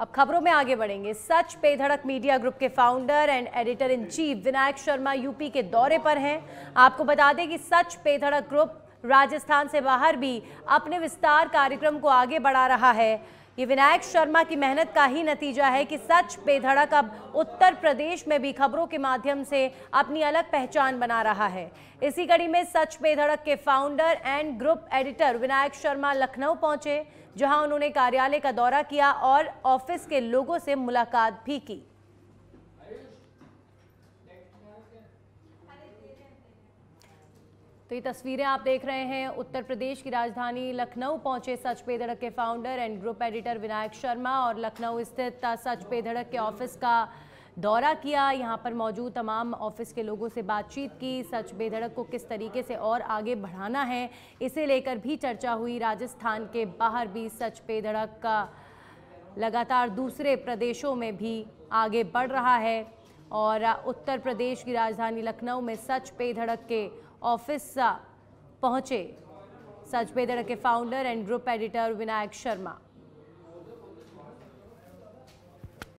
अब खबरों में आगे बढ़ेंगे सच पेधड़क मीडिया ग्रुप के founder and editor in chief Vinayak Sharma UP के दौरे पर हैं आपको बता दें कि सच पे धड़क ग्रुप राजस्थान से बाहर भी अपने विस्तार कार्यक्रम को आगे बढ़ा रहा है ये विनायक शर्मा की मेहनत का ही नतीजा है कि सच बेधड़क अब उत्तर प्रदेश में भी खबरों के माध्यम से अपनी अलग पहचान बना रहा है इसी कड़ी में सच बेधड़क के founder and group editor Vinayak Sharma Lucknow पहुंचे जहां उन्होंने कार्यालय का दौरा किया और ऑफिस के लोगों से मुलाकात भी की तो ये तस्वीरें आप देख रहे हैं उत्तर प्रदेश की राजधानी लखनऊ पहुंचे सच पे धड़क के founder and group editor Vinayak Sharma और लखनऊ स्थित सच पे धड़क के ऑफिस का दौरा किया यहाँ पर मौजूद तमाम ऑफिस के लोगों से बातचीत की सच बेधड़क को किस तरीके से और आगे बढ़ाना है इसे लेकर भी चर्चा हुई राजस्थान के बाहर भी सच बेधड़क का लगातार दूसरे प्रदेशों में भी आगे बढ़ रहा है और उत्तर प्रदेश की राजधानी लखनऊ में सच पे धड़क के ऑफिस पहुंचे सच पे धड़क के founder and group editor Vinayak Sharma